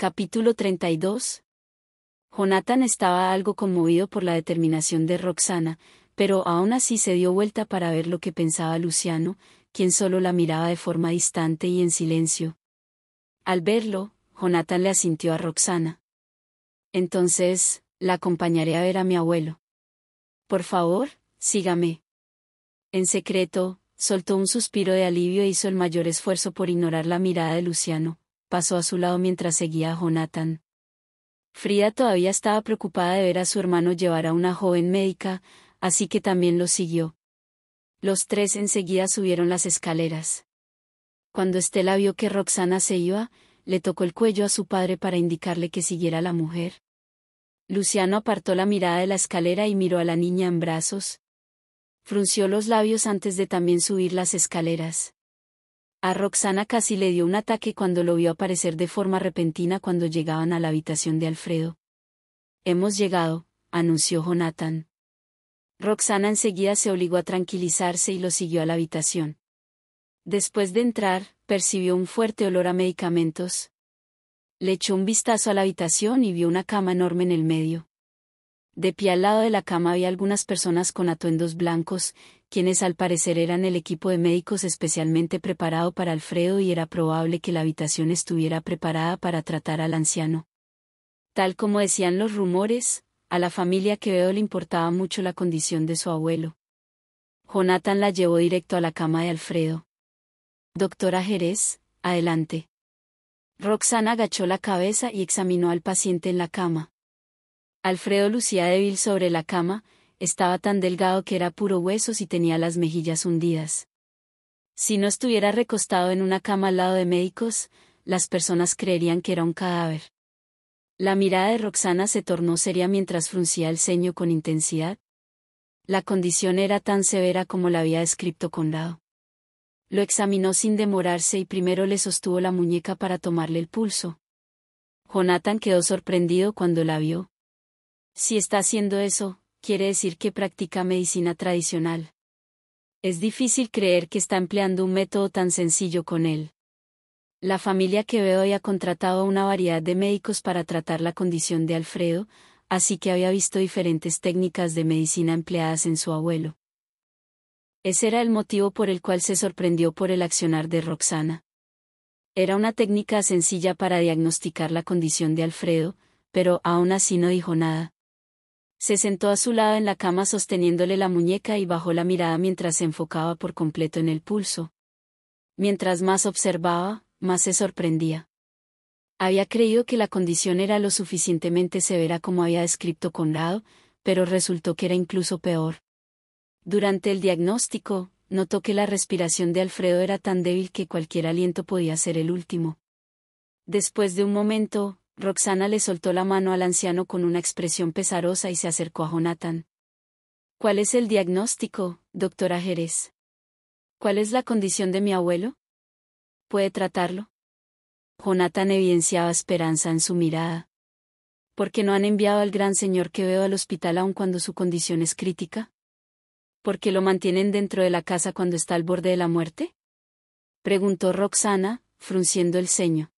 Capítulo 32. Jonathan estaba algo conmovido por la determinación de Roxana, pero aún así se dio vuelta para ver lo que pensaba Luciano, quien solo la miraba de forma distante y en silencio. Al verlo, Jonathan le asintió a Roxana. Entonces, la acompañaré a ver a mi abuelo. Por favor, sígame. En secreto, soltó un suspiro de alivio e hizo el mayor esfuerzo por ignorar la mirada de Luciano, pasó a su lado mientras seguía a Jonathan. Frida todavía estaba preocupada de ver a su hermano llevar a una joven médica, así que también lo siguió. Los tres enseguida subieron las escaleras. Cuando Estela vio que Roxana se iba, le tocó el cuello a su padre para indicarle que siguiera a la mujer. Luciano apartó la mirada de la escalera y miró a la niña en brazos. Frunció los labios antes de también subir las escaleras. A Roxana casi le dio un ataque cuando lo vio aparecer de forma repentina cuando llegaban a la habitación de Alfredo. Hemos llegado, anunció Jonathan. Roxana enseguida se obligó a tranquilizarse y lo siguió a la habitación. Después de entrar, percibió un fuerte olor a medicamentos. Le echó un vistazo a la habitación y vio una cama enorme en el medio. De pie al lado de la cama había algunas personas con atuendos blancos, quienes al parecer eran el equipo de médicos especialmente preparado para Alfredo y era probable que la habitación estuviera preparada para tratar al anciano. Tal como decían los rumores, a la familia que veo le importaba mucho la condición de su abuelo. Jonathan la llevó directo a la cama de Alfredo. Doctora Jerez, adelante. Roxana agachó la cabeza y examinó al paciente en la cama. Alfredo lucía débil sobre la cama, estaba tan delgado que era puro hueso y tenía las mejillas hundidas. Si no estuviera recostado en una cama al lado de médicos, las personas creerían que era un cadáver. La mirada de Roxana se tornó seria mientras fruncía el ceño con intensidad. La condición era tan severa como la había descrito Condado. Lo examinó sin demorarse y primero le sostuvo la muñeca para tomarle el pulso. Jonathan quedó sorprendido cuando la vio, si está haciendo eso, quiere decir que practica medicina tradicional. Es difícil creer que está empleando un método tan sencillo con él. La familia que veo había ha contratado a una variedad de médicos para tratar la condición de Alfredo, así que había visto diferentes técnicas de medicina empleadas en su abuelo. Ese era el motivo por el cual se sorprendió por el accionar de Roxana. Era una técnica sencilla para diagnosticar la condición de Alfredo, pero aún así no dijo nada, se sentó a su lado en la cama sosteniéndole la muñeca y bajó la mirada mientras se enfocaba por completo en el pulso. Mientras más observaba, más se sorprendía. Había creído que la condición era lo suficientemente severa como había descrito Conrado, pero resultó que era incluso peor. Durante el diagnóstico, notó que la respiración de Alfredo era tan débil que cualquier aliento podía ser el último. Después de un momento, Roxana le soltó la mano al anciano con una expresión pesarosa y se acercó a Jonathan. ¿Cuál es el diagnóstico, doctora Jerez? ¿Cuál es la condición de mi abuelo? ¿Puede tratarlo? Jonathan evidenciaba esperanza en su mirada. ¿Por qué no han enviado al gran señor que veo al hospital aun cuando su condición es crítica? ¿Por qué lo mantienen dentro de la casa cuando está al borde de la muerte? Preguntó Roxana, frunciendo el ceño.